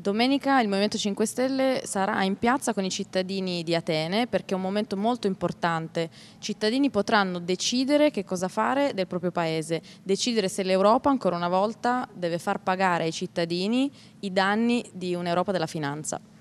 Domenica il Movimento 5 Stelle sarà in piazza con i cittadini di Atene perché è un momento molto importante. I cittadini potranno decidere che cosa fare del proprio paese, decidere se l'Europa ancora una volta deve far pagare ai cittadini i danni di un'Europa della finanza.